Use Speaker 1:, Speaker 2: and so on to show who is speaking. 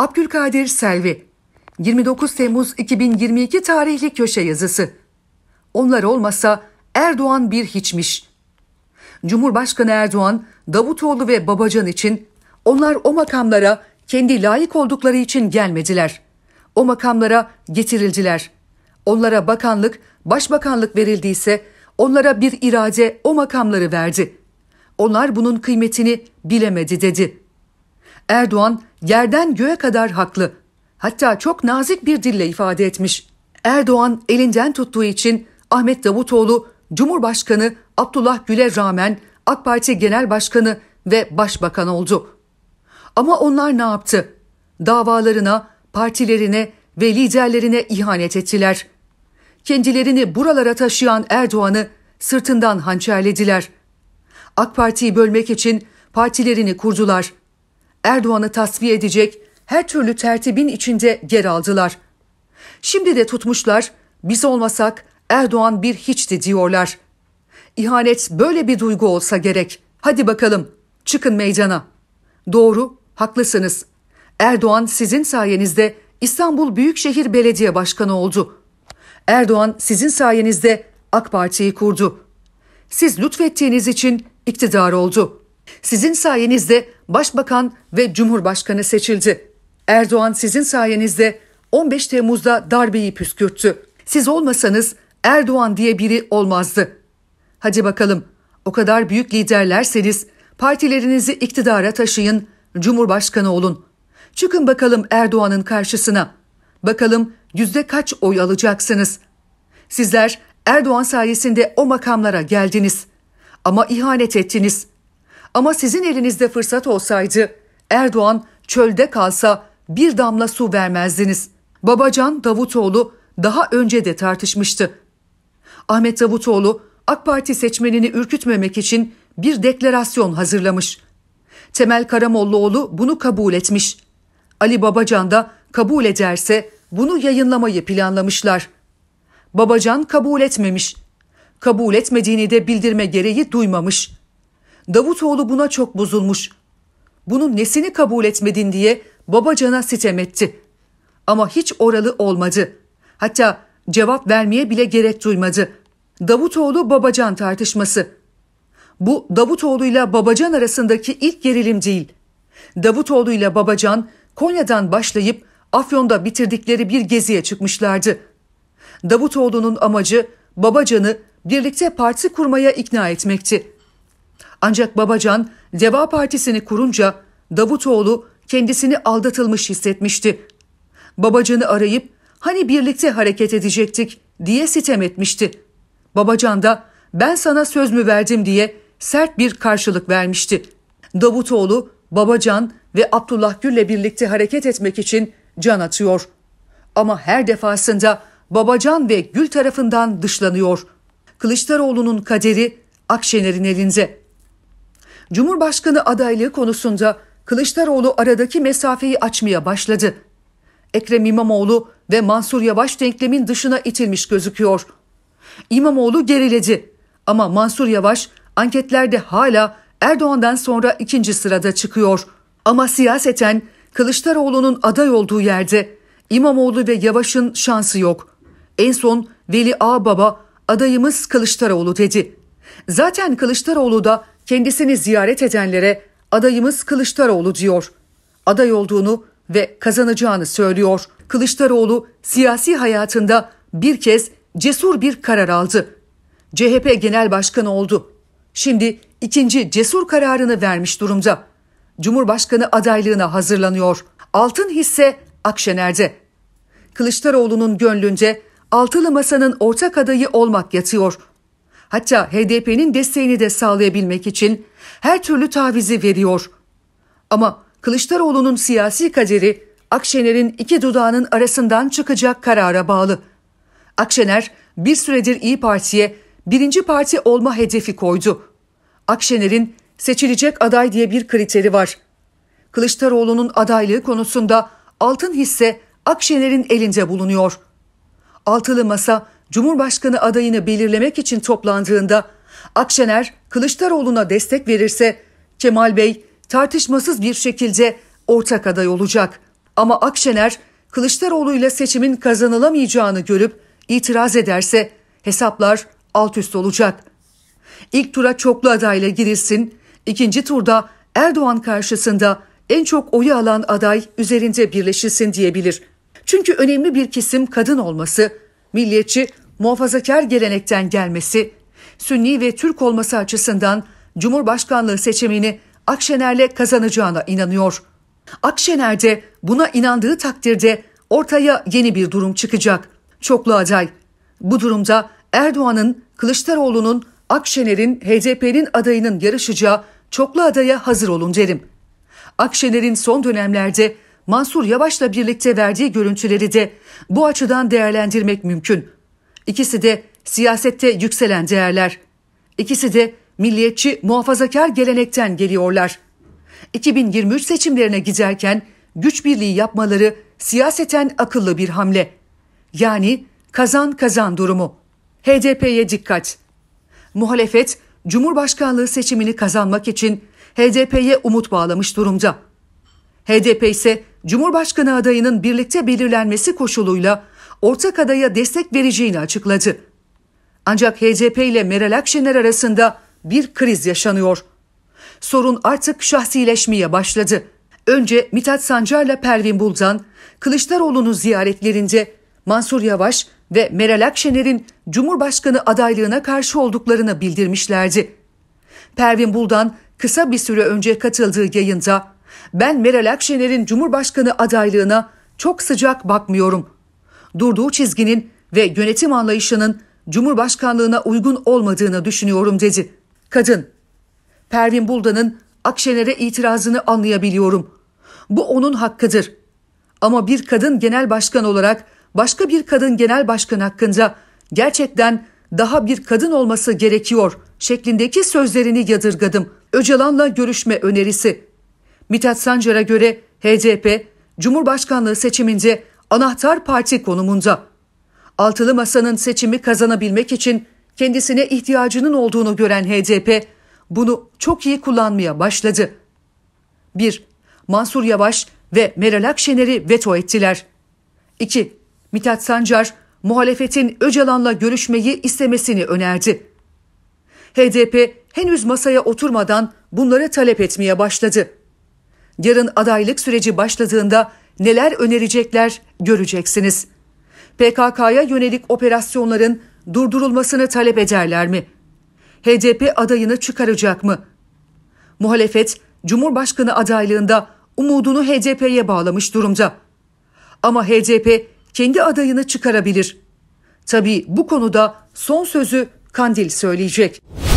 Speaker 1: Abdülkadir Selvi 29 Temmuz 2022 tarihli köşe yazısı. Onlar olmasa Erdoğan bir hiçmiş. Cumhurbaşkanı Erdoğan, Davutoğlu ve Babacan için onlar o makamlara kendi layık oldukları için gelmediler. O makamlara getirildiler. Onlara bakanlık, başbakanlık verildiyse onlara bir irade o makamları verdi. Onlar bunun kıymetini bilemedi dedi. Erdoğan yerden göğe kadar haklı. Hatta çok nazik bir dille ifade etmiş. Erdoğan elinden tuttuğu için Ahmet Davutoğlu Cumhurbaşkanı Abdullah Gül'e rağmen AK Parti Genel Başkanı ve Başbakan oldu. Ama onlar ne yaptı? Davalarına, partilerine ve liderlerine ihanet ettiler. Kendilerini buralara taşıyan Erdoğan'ı sırtından hançerlediler. AK Parti'yi bölmek için partilerini kurdular. Erdoğan'ı tasfiye edecek her türlü tertibin içinde yer aldılar. Şimdi de tutmuşlar, biz olmasak Erdoğan bir hiçti diyorlar. İhanet böyle bir duygu olsa gerek. Hadi bakalım, çıkın meydana. Doğru, haklısınız. Erdoğan sizin sayenizde İstanbul Büyükşehir Belediye Başkanı oldu. Erdoğan sizin sayenizde AK Parti'yi kurdu. Siz lütfettiğiniz için iktidar oldu.'' Sizin sayenizde başbakan ve cumhurbaşkanı seçildi. Erdoğan sizin sayenizde 15 Temmuz'da darbeyi püskürttü. Siz olmasanız Erdoğan diye biri olmazdı. Hadi bakalım o kadar büyük liderlerseniz partilerinizi iktidara taşıyın, cumhurbaşkanı olun. Çıkın bakalım Erdoğan'ın karşısına. Bakalım yüzde kaç oy alacaksınız? Sizler Erdoğan sayesinde o makamlara geldiniz. Ama ihanet ettiniz. Ama sizin elinizde fırsat olsaydı Erdoğan çölde kalsa bir damla su vermezdiniz. Babacan Davutoğlu daha önce de tartışmıştı. Ahmet Davutoğlu AK Parti seçmenini ürkütmemek için bir deklarasyon hazırlamış. Temel Karamollaoğlu bunu kabul etmiş. Ali Babacan da kabul ederse bunu yayınlamayı planlamışlar. Babacan kabul etmemiş. Kabul etmediğini de bildirme gereği duymamış. Davutoğlu buna çok bozulmuş. Bunun nesini kabul etmedin diye Babacan'a sitem etti. Ama hiç oralı olmadı. Hatta cevap vermeye bile gerek duymadı. Davutoğlu Babacan tartışması. Bu Davutoğlu ile Babacan arasındaki ilk gerilim değil. Davutoğlu ile Babacan Konya'dan başlayıp Afyon'da bitirdikleri bir geziye çıkmışlardı. Davutoğlu'nun amacı Babacan'ı birlikte parti kurmaya ikna etmekti. Ancak Babacan Deva Partisi'ni kurunca Davutoğlu kendisini aldatılmış hissetmişti. Babacan'ı arayıp hani birlikte hareket edecektik diye sitem etmişti. Babacan da ben sana söz mü verdim diye sert bir karşılık vermişti. Davutoğlu, Babacan ve Abdullah Gül'le birlikte hareket etmek için can atıyor. Ama her defasında Babacan ve Gül tarafından dışlanıyor. Kılıçdaroğlu'nun kaderi Akşener'in elinde. Cumhurbaşkanı adaylığı konusunda Kılıçdaroğlu aradaki mesafeyi açmaya başladı. Ekrem İmamoğlu ve Mansur Yavaş denklemin dışına itilmiş gözüküyor. İmamoğlu geriledi ama Mansur Yavaş anketlerde hala Erdoğan'dan sonra ikinci sırada çıkıyor. Ama siyaseten Kılıçdaroğlu'nun aday olduğu yerde İmamoğlu ve Yavaş'ın şansı yok. En son Veli Ağbaba adayımız Kılıçdaroğlu dedi. Zaten Kılıçdaroğlu da kendisini ziyaret edenlere adayımız Kılıçdaroğlu diyor. Aday olduğunu ve kazanacağını söylüyor. Kılıçdaroğlu siyasi hayatında bir kez cesur bir karar aldı. CHP Genel Başkanı oldu. Şimdi ikinci cesur kararını vermiş durumda. Cumhurbaşkanı adaylığına hazırlanıyor. Altın hisse Akşener'de. Kılıçdaroğlu'nun gönlünde altılı masanın ortak adayı olmak yatıyor hatta HDP'nin desteğini de sağlayabilmek için her türlü tavizi veriyor. Ama Kılıçdaroğlu'nun siyasi kaderi Akşener'in iki dudağının arasından çıkacak karara bağlı. Akşener bir süredir İyi Parti'ye birinci parti olma hedefi koydu. Akşener'in seçilecek aday diye bir kriteri var. Kılıçdaroğlu'nun adaylığı konusunda altın hisse Akşener'in elinde bulunuyor. Altılı Masa Cumhurbaşkanı adayını belirlemek için toplandığında Akşener Kılıçdaroğlu'na destek verirse Kemal Bey tartışmasız bir şekilde ortak aday olacak. Ama Akşener Kılıçdaroğlu ile seçimin kazanılamayacağını görüp itiraz ederse hesaplar alt üst olacak. İlk tura çoklu adayla girilsin, ikinci turda Erdoğan karşısında en çok oyu alan aday üzerinde birleşilsin diyebilir. Çünkü önemli bir kesim kadın olması milliyetçi muhafazakar gelenekten gelmesi, Sünni ve Türk olması açısından Cumhurbaşkanlığı seçimini Akşener'le kazanacağına inanıyor. Akşener de buna inandığı takdirde ortaya yeni bir durum çıkacak. Çoklu aday. Bu durumda Erdoğan'ın, Kılıçdaroğlu'nun, Akşener'in, HDP'nin adayının yarışacağı çoklu adaya hazır olun derim. Akşener'in son dönemlerde Mansur Yavaş'la birlikte verdiği görüntüleri de bu açıdan değerlendirmek mümkün. İkisi de siyasette yükselen değerler. İkisi de milliyetçi muhafazakar gelenekten geliyorlar. 2023 seçimlerine giderken güç birliği yapmaları siyaseten akıllı bir hamle. Yani kazan kazan durumu. HDP'ye dikkat. Muhalefet Cumhurbaşkanlığı seçimini kazanmak için HDP'ye umut bağlamış durumda. HDP ise Cumhurbaşkanı adayının birlikte belirlenmesi koşuluyla ortak adaya destek vereceğini açıkladı. Ancak HDP ile Meral Akşener arasında bir kriz yaşanıyor. Sorun artık şahsileşmeye başladı. Önce Mithat Sancar'la Pervin Buldan, Kılıçdaroğlu'nun ziyaretlerinde Mansur Yavaş ve Meral Akşener'in Cumhurbaşkanı adaylığına karşı olduklarını bildirmişlerdi. Pervin Buldan kısa bir süre önce katıldığı yayında ben Meral Akşener'in Cumhurbaşkanı adaylığına çok sıcak bakmıyorum durduğu çizginin ve yönetim anlayışının Cumhurbaşkanlığına uygun olmadığını düşünüyorum dedi. Kadın, Pervin Buldan'ın Akşener'e itirazını anlayabiliyorum. Bu onun hakkıdır. Ama bir kadın genel başkan olarak başka bir kadın genel başkan hakkında gerçekten daha bir kadın olması gerekiyor şeklindeki sözlerini yadırgadım. Öcalan'la görüşme önerisi. Mithat Sancar'a göre HDP, Cumhurbaşkanlığı seçiminde anahtar parti konumunda. Altılı Masa'nın seçimi kazanabilmek için kendisine ihtiyacının olduğunu gören HDP bunu çok iyi kullanmaya başladı. 1. Mansur Yavaş ve Meral Akşener'i veto ettiler. 2. Mithat Sancar muhalefetin Öcalan'la görüşmeyi istemesini önerdi. HDP henüz masaya oturmadan bunları talep etmeye başladı. Yarın adaylık süreci başladığında neler önerecekler göreceksiniz. PKK'ya yönelik operasyonların durdurulmasını talep ederler mi? HDP adayını çıkaracak mı? Muhalefet Cumhurbaşkanı adaylığında umudunu HDP'ye bağlamış durumda. Ama HDP kendi adayını çıkarabilir. Tabii bu konuda son sözü Kandil söyleyecek.